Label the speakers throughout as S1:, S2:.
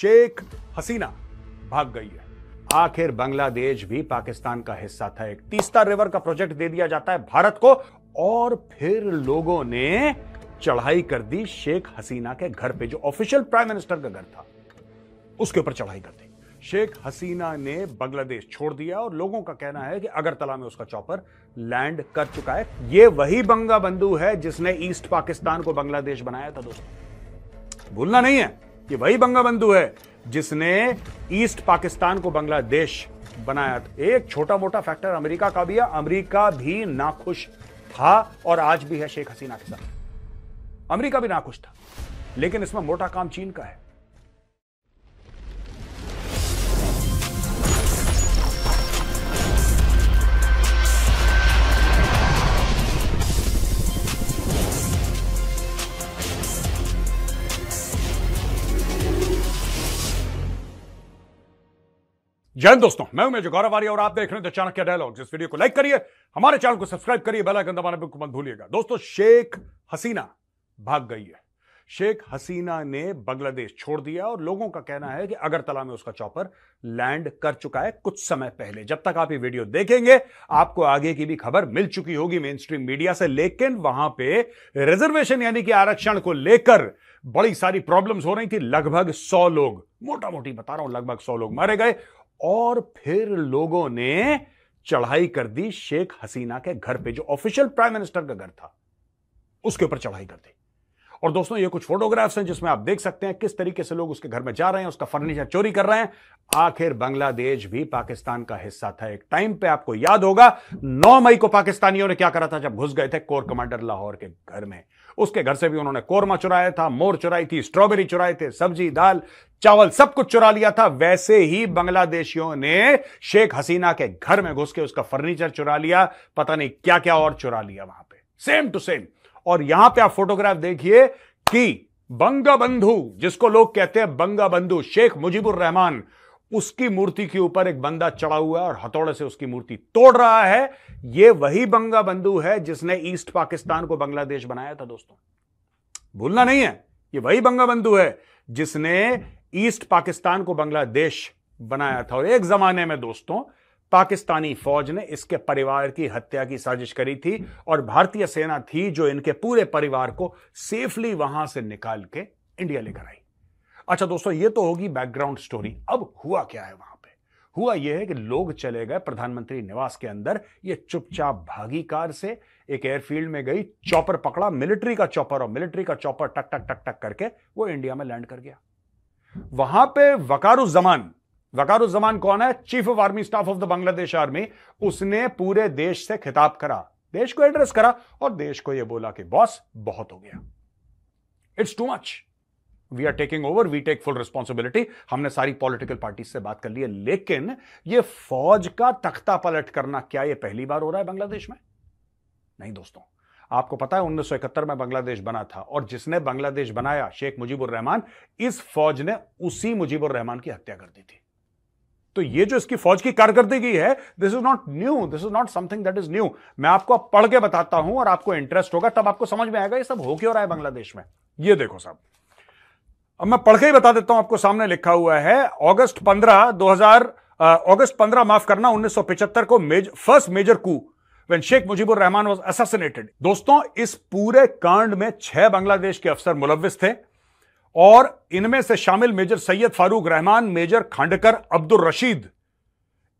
S1: शेख हसीना भाग गई है आखिर बांग्लादेश भी पाकिस्तान का हिस्सा था एक तीस्ता रिवर का प्रोजेक्ट दे दिया जाता है भारत को और फिर लोगों ने चढ़ाई कर दी शेख हसीना के घर पे जो ऑफिशियल प्राइम मिनिस्टर का घर था उसके ऊपर चढ़ाई कर दी शेख हसीना ने बांग्लादेश छोड़ दिया और लोगों का कहना है कि अगरतला में उसका चौपर लैंड कर चुका है ये वही बंगा बंधु है जिसने ईस्ट पाकिस्तान को बांग्लादेश बनाया था दोस्तों भूलना नहीं है ये वही बंगाबंधु है जिसने ईस्ट पाकिस्तान को बांग्लादेश बनाया एक छोटा मोटा फैक्टर अमेरिका का भी है अमेरिका भी नाखुश था और आज भी है शेख हसीना के साथ अमेरिका भी नाखुश था लेकिन इसमें मोटा काम चीन का है जय दोस्तों मैं हूं मेजर गौरव और आप देख रहे हैं चाणक्य डायलॉग इस वीडियो को लाइक करिए हमारे चैनल को सब्सक्राइब करिए बेल आइकन दबाना बिल्कुल मत भूलिएगा दोस्तों शेख हसीना भाग गई है शेख हसीना ने बांग्लादेश छोड़ दिया और लोगों का कहना है कि अगरतला में उसका चौपर लैंड कर चुका है कुछ समय पहले जब तक आप ये वीडियो देखेंगे आपको आगे की भी खबर मिल चुकी होगी मेन स्ट्रीम मीडिया से लेकिन वहां पे रिजर्वेशन यानी कि आरक्षण को लेकर बड़ी सारी प्रॉब्लम्स हो रही थी लगभग सौ लोग मोटा मोटी बता रहा हूं लगभग सौ लोग मारे गए और फिर लोगों ने चढ़ाई कर दी शेख हसीना के घर पे जो ऑफिशियल प्राइम मिनिस्टर का घर था उसके ऊपर चढ़ाई कर दी और दोस्तों ये कुछ फोटोग्राफ्स हैं जिसमें आप देख सकते हैं किस तरीके से लोग उसके घर में जा रहे हैं उसका फर्नीचर चोरी कर रहे हैं आखिर बांग्लादेश भी पाकिस्तान का हिस्सा था एक टाइम पे आपको याद होगा 9 मई को पाकिस्तानियों ने क्या करा था जब घुस गए थे कोर कमांडर लाहौर के घर में उसके घर से भी उन्होंने कोरमा चुराया था मोर चुराई थी स्ट्रॉबेरी चुराए थे सब्जी दाल चावल सब कुछ चुरा लिया था वैसे ही बांग्लादेशियों ने शेख हसीना के घर में घुस के उसका फर्नीचर चुरा लिया पता नहीं क्या क्या और चुरा लिया वहां पे सेम टू सेम और यहां पे आप फोटोग्राफ देखिए कि बंगा बंधु जिसको लोग कहते हैं बंगा बंधु शेख मुजीबुर रहमान उसकी मूर्ति के ऊपर एक बंदा चढ़ा हुआ है और हथौड़े से उसकी मूर्ति तोड़ रहा है यह वही बंगा बंधु है जिसने ईस्ट पाकिस्तान को बांग्लादेश बनाया था दोस्तों भूलना नहीं है ये वही बंगा बंधु है जिसने ईस्ट पाकिस्तान को बांग्लादेश बनाया था और एक जमाने में दोस्तों पाकिस्तानी फौज ने इसके परिवार की हत्या की साजिश करी थी और भारतीय सेना थी जो इनके पूरे परिवार को सेफली वहां से निकाल के इंडिया लेकर आई अच्छा दोस्तों ये तो होगी बैकग्राउंड स्टोरी अब हुआ क्या है वहां पे हुआ यह है कि लोग चले गए प्रधानमंत्री निवास के अंदर ये चुपचाप भागी कार से एक एयरफील्ड में गई चॉपर पकड़ा मिलिट्री का चॉपर और मिलिट्री का चॉपर टक टक टक टक करके वो इंडिया में लैंड कर गया वहां पे वकारुजमान वकारुजमान कौन है chief of army staff of the Bangladesh army उसने पूरे देश से खिताब करा देश को एड्रेस करा और देश को यह बोला कि बॉस बहुत हो गया it's too much we are taking over we take full responsibility हमने सारी पॉलिटिकल पार्टी से बात कर ली है लेकिन ये फौज का तख्ता पलट करना क्या ये पहली बार हो रहा है बांग्लादेश में नहीं दोस्तों आपको पता है उन्नीस में बांग्लादेश बना था और जिसने बांग्लादेश बनाया शेख मुजीबुर रहमान इस फौज ने उसी मुजीबुर रहमान की हत्या कर दी थी तो ये जो इसकी फौज की कारकर्दगी है this is not new this is not something that is new मैं आपको अब पढ़ के बताता हूं और आपको इंटरेस्ट होगा तब आपको समझ में आएगा ये सब हो क्यों रहा है बांग्लादेश में ये देखो साहब अब मैं पढ़ के ही बता देता हूं आपको सामने लिखा हुआ है अगस्त 15 2000 अगस्त 15 माफ करना 1975 को मेज, first major coup when Sheikh Mujibur Rahman was assassinated दोस्तों इस पूरे कांड में छह बांग्लादेश के अफसर मुलविस थे और इनमें से शामिल मेजर सैयद फारूक रहमान मेजर खांडकर अब्दुल रशीद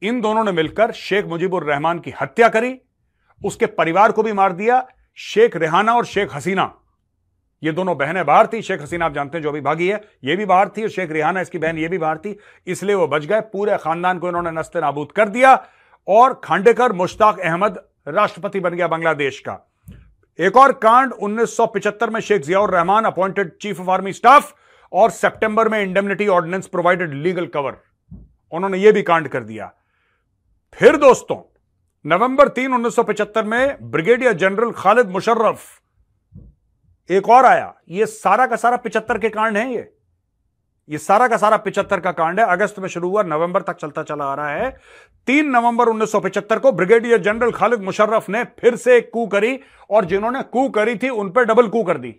S1: इन दोनों ने मिलकर शेख मुजीबुर रहमान की हत्या करी उसके परिवार को भी मार दिया शेख रेहाना और शेख हसीना ये दोनों बहनें बाहर थी शेख हसीना आप जानते हैं जो भी भागी है ये भी बाहर थी और शेख रिहाना इसकी बहन ये भी बाहर थी इसलिए वो बच गए पूरे खानदान को इन्होंने नस्ते नाबूद कर दिया और खांडेकर मुश्ताक अहमद राष्ट्रपति बन गया बांग्लादेश का एक और कांड 1975 में Sheikh Ziaur Rahman appointed chief of army staff और सेप्टेंबर में indemnity ordinance provided legal cover उन्होंने यह भी कांड कर दिया फिर दोस्तों नवंबर तीन उन्नीस में ब्रिगेडियर जनरल खालिद मुशर्रफ एक और आया ये सारा का सारा पिचहत्तर के कांड है ये ये सारा का सारा पिचहत्तर का कांड है अगस्त में शुरू हुआ नवंबर तक चलता चला आ रहा है तीन नवंबर उन्नीस को ब्रिगेडियर जनरल खालिद मुशर्रफ ने फिर से एक कू करी और जिन्होंने कू करी थी उन पर डबल कू कर दी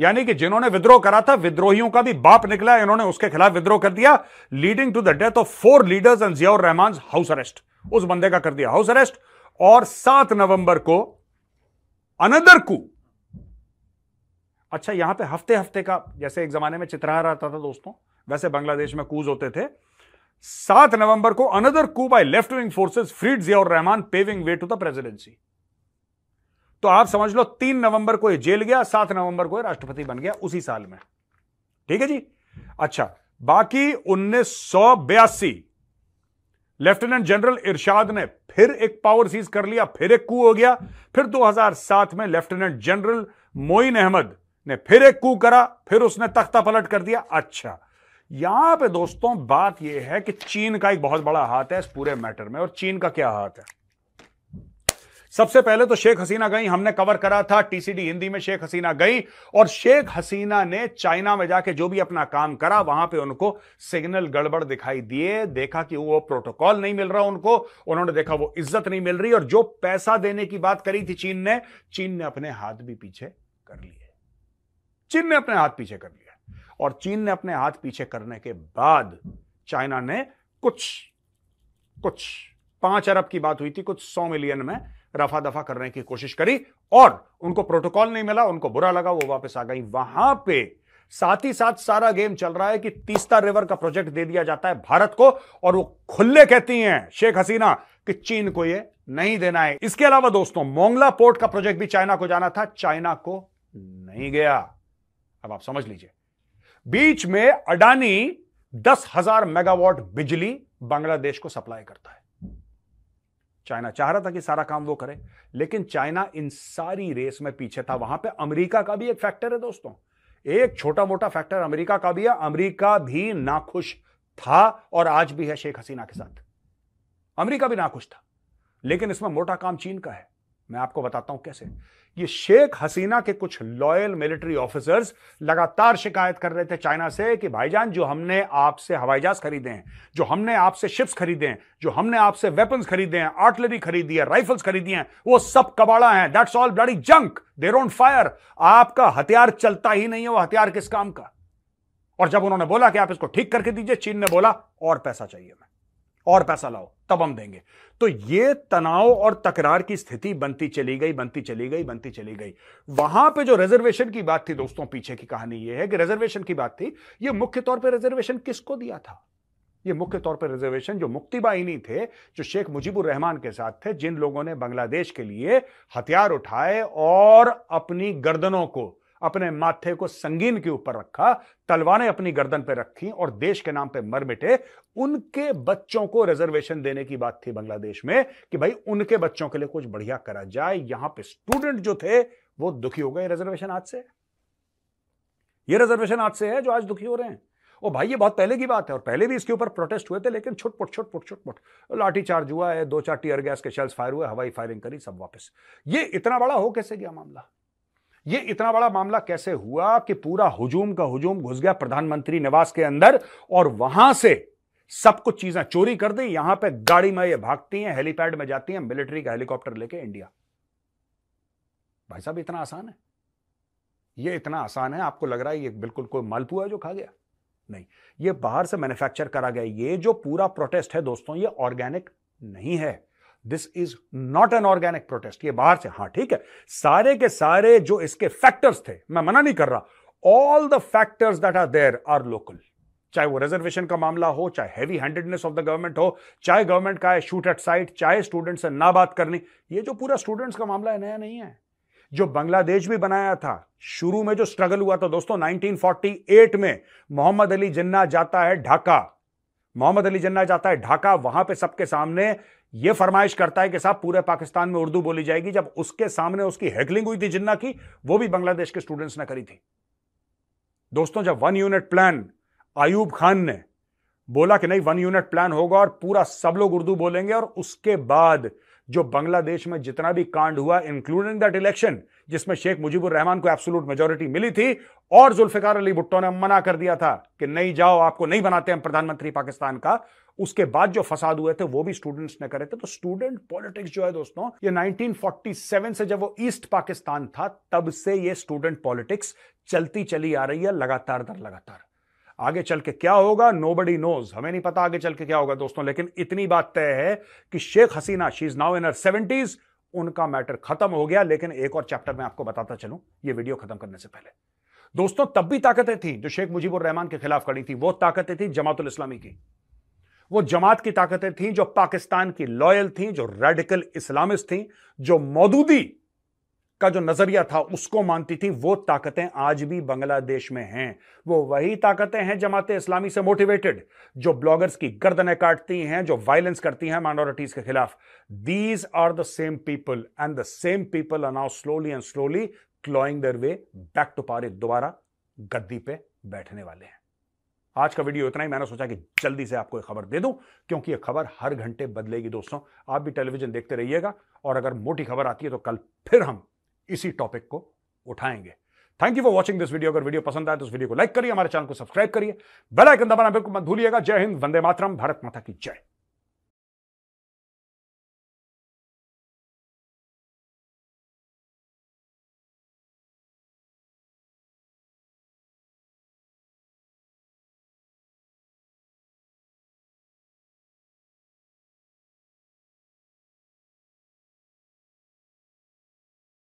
S1: यानी कि जिन्होंने विद्रोह करा था विद्रोहियों का भी बाप निकला इन्होंने उसके खिलाफ विद्रोह कर दिया leading to the death of four leaders and Ziaur Rahman house arrest उस बंदे का कर दिया हाउस अरेस्ट और सात नवंबर को अनदर कू अच्छा यहाँ पे हफ्ते हफ्ते का जैसे एक ज़माने में चित्रहार आता था दोस्तों वैसे बांग्लादेश में कूज होते थे सात नवंबर को another coup by left wing forces freed और Rahman paving way to the presidency तो आप समझ लो तीन नवंबर को ये जेल गया सात नवंबर को राष्ट्रपति बन गया उसी साल में ठीक है जी अच्छा बाकी उन्नीस लेफ्टिनेंट जनरल इरशाद ने फिर एक पावर सीज कर लिया फिर एक कू हो गया फिर 2007 में लेफ्टिनेंट जनरल मोइन अहमद ने फिर एक कू करा फिर उसने तख्ता पलट कर दिया अच्छा यहां पे दोस्तों बात यह है कि चीन का एक बहुत बड़ा हाथ है इस पूरे मैटर में और चीन का क्या हाथ है सबसे पहले तो शेख हसीना गई हमने कवर करा था टीसीडी हिंदी में शेख हसीना गई और शेख हसीना ने चाइना में जाके जो भी अपना काम करा वहां पे उनको सिग्नल गड़बड़ दिखाई दिए देखा कि वो प्रोटोकॉल नहीं मिल रहा उनको उन्होंने देखा वो इज्जत नहीं मिल रही और जो पैसा देने की बात करी थी चीन ने चीन ने अपने हाथ भी पीछे कर लिए चीन ने अपने हाथ पीछे कर लिया और चीन ने अपने हाथ पीछे करने के बाद चाइना ने कुछ कुछ पांच अरब की बात हुई थी कुछ सौ मिलियन में रफा दफा करने की कोशिश करी और उनको प्रोटोकॉल नहीं मिला उनको बुरा लगा वो वापस आ गई वहां पे साथ ही साथ सारा गेम चल रहा है कि तीस्ता रिवर का प्रोजेक्ट दे दिया जाता है भारत को और वो खुले कहती हैं शेख हसीना कि चीन को ये नहीं देना है इसके अलावा दोस्तों मोंगला पोर्ट का प्रोजेक्ट भी चाइना को जाना था चाइना को नहीं गया अब आप समझ लीजिए बीच में अडानी दस हजार मेगावाट बिजली बांग्लादेश को सप्लाई करता है चाइना चाह रहा था कि सारा काम वो करे लेकिन चाइना इन सारी रेस में पीछे था वहां पे अमेरिका का भी एक फैक्टर है दोस्तों एक छोटा मोटा फैक्टर अमेरिका का भी है अमेरिका भी नाखुश था और आज भी है शेख हसीना के साथ अमेरिका भी नाखुश था लेकिन इसमें मोटा काम चीन का है मैं आपको बताता हूं कैसे ये शेख हसीना के कुछ लॉयल मिलिट्री ऑफिसर्स लगातार शिकायत कर रहे थे चाइना से कि भाईजान जो हमने आपसे हवाई जहाज खरीदे हैं जो हमने आपसे शिप्स खरीदे हैं जो हमने आपसे वेपन्स खरीदे हैं आर्टिलरी खरीदी है राइफल्स खरीदी हैं वो सब कबाड़ा है that's all bloody junk they don't fire आपका हथियार चलता ही नहीं है वो हथियार किस काम का और जब उन्होंने बोला कि आप इसको ठीक करके दीजिए चीन ने बोला और पैसा चाहिए मैं और पैसा लाओ तब हम देंगे तो ये तनाव और तकरार की स्थिति बनती चली गई बनती चली गई बनती चली गई वहां पे जो रिजर्वेशन की बात थी दोस्तों पीछे की कहानी ये है कि रिजर्वेशन की बात थी ये मुख्य तौर पे रिजर्वेशन किसको दिया था ये मुख्य तौर पर रिजर्वेशन जो मुक्तिबाइनी थे जो शेख मुजीबुर रहमान के साथ थे जिन लोगों ने बांग्लादेश के लिए हथियार उठाए और अपनी गर्दनों को अपने माथे को संगीन के ऊपर रखा तलवारें अपनी गर्दन पर रखी और देश के नाम पर मर मिटे उनके बच्चों को रिजर्वेशन देने की बात थी बांग्लादेश में कि भाई उनके बच्चों के लिए कुछ बढ़िया करा जाए यहां पे स्टूडेंट जो थे वो दुखी हो गए रिजर्वेशन आज से ये रिजर्वेशन आज से है जो आज दुखी हो रहे हैं ओ भाई ये बहुत पहले की बात है और पहले भी इसके ऊपर प्रोटेस्ट हुए थे लेकिन छुटपुट छुटपुट छुटपुट चार्ज हुआ है दो चार टीयर गैस के शेल्स फायर हुए हवाई फायरिंग करी सब वापस ये इतना बड़ा हो कैसे गया मामला ये इतना बड़ा मामला कैसे हुआ कि पूरा हुजूम का हुजूम घुस गया प्रधानमंत्री निवास के अंदर और वहां से सब कुछ चीजें चोरी कर दी यहां पे गाड़ी में ये भागती हैं हेलीपैड में जाती हैं मिलिट्री का हेलीकॉप्टर लेके इंडिया भाई साहब इतना आसान है ये इतना आसान है आपको लग रहा है ये बिल्कुल कोई मालपुआ है जो खा गया नहीं ये बाहर से मैन्युफैक्चर करा गया ये जो पूरा प्रोटेस्ट है दोस्तों ये ऑर्गेनिक नहीं है this is not an organic protest ये बाहर से हाँ ठीक है सारे के सारे जो इसके फैक्टर्स थे मैं मना नहीं कर रहा all the factors that are there are local चाहे वो रिजर्वेशन का मामला हो चाहे heavy handedness of the government हो चाहे गवर्नमेंट का है शूट एट साइट चाहे स्टूडेंट से ना बात करनी ये जो पूरा स्टूडेंट्स का मामला है नया नहीं है जो बांग्लादेश भी बनाया था शुरू में जो स्ट्रगल हुआ था दोस्तों 1948 में मोहम्मद अली जिन्ना जाता है ढाका मोहम्मद अली जिन्ना जाता है ढाका वहां पे सबके सामने यह फरमाइश करता है कि साहब पूरे पाकिस्तान में उर्दू बोली जाएगी जब उसके सामने उसकी हैकलिंग हुई थी जिन्ना की वो भी बांग्लादेश के स्टूडेंट्स ने करी थी दोस्तों जब one unit plan Ayub Khan ने बोला कि नहीं वन यूनिट प्लान होगा और पूरा सब लोग उर्दू बोलेंगे और उसके बाद जो बांग्लादेश में जितना भी कांड हुआ इंक्लूडिंग दैट इलेक्शन जिसमें शेख मुजीबुर रहमान को एब्सोलूट मेजोरिटी मिली थी और जुल्फिकार अली भुट्टो ने मना कर दिया था कि नहीं जाओ आपको नहीं बनाते हम प्रधानमंत्री पाकिस्तान का उसके बाद जो फसाद हुए थे वो भी स्टूडेंट्स ने करे थे तो स्टूडेंट पॉलिटिक्स जो है दोस्तों ये 1947 से जब वो ईस्ट पाकिस्तान था तब से ये स्टूडेंट पॉलिटिक्स चलती चली आ रही है लगातार दर लगातार आगे चल के क्या होगा नो बडी नोज हमें नहीं पता आगे चल के क्या होगा दोस्तों लेकिन इतनी बात तय है कि Sheikh Hasina she is now in her seventies उनका मैटर खत्म हो गया लेकिन एक और चैप्टर में आपको बताता चलूं ये वीडियो खत्म करने से पहले दोस्तों तब भी ताकतें थी जो शेख मुजीबुर रहमान के खिलाफ खड़ी थी वो ताकतें थी जमातुल इस्लामी की वो जमात की ताकतें थीं जो पाकिस्तान की लॉयल थीं जो रेडिकल इस्लामिस्ट थीं जो मौदूदी का जो नजरिया था उसको मानती थी वो ताकतें आज भी बांग्लादेश में हैं वो वही ताकतें हैं जमात इस्लामी से मोटिवेटेड जो ब्लॉगर्स की गर्दनें काटती हैं जो वायलेंस करती हैं माइनॉरिटीज के खिलाफ these are the same people and the same people are now slowly and slowly clawing their way back to power दोबारा गद्दी पे बैठने वाले हैं आज का वीडियो इतना ही मैंने सोचा कि जल्दी से आपको खबर दे दूं क्योंकि यह खबर हर घंटे बदलेगी दोस्तों आप भी टेलीविजन देखते रहिएगा और अगर मोटी खबर आती है तो कल फिर हम इसी टॉपिक को उठाएंगे thank you for watching this video अगर वीडियो पसंद आए तो इस वीडियो को लाइक करिए हमारे चैनल को सब्सक्राइब करिए बेल आइकन दबाना बिल्कुल मत भूलिएगा जय हिंद वंदे मातरम भारत माता की जय